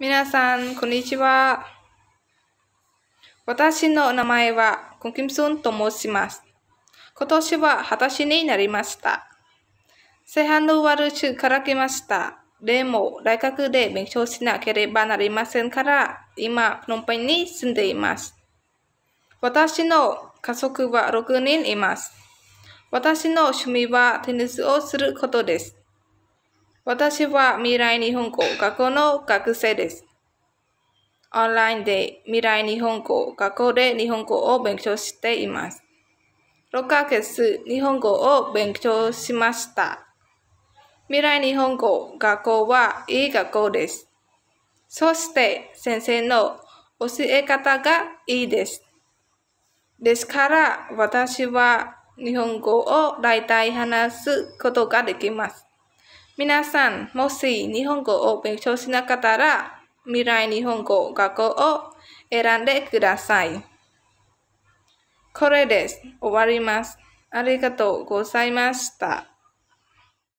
皆さん、こんにちは。私の名前は、コンキムソンと申します。今年は二十歳になりました。前半の終わる中から来ました。でも、大学で勉強しなければなりませんから、今、プノンペンに住んでいます。私の家族は6人います。私の趣味はテニスをすることです。私は未来日本語学校の学生です。オンラインで未来日本語学校で日本語を勉強しています。6ヶ月日本語を勉強しました。未来日本語学校はいい学校です。そして先生の教え方がいいです。ですから私は日本語を大体話すことができます。皆さん、もし日本語を勉強しなかったら、未来日本語学校を選んでください。これです。終わります。ありがとうございました。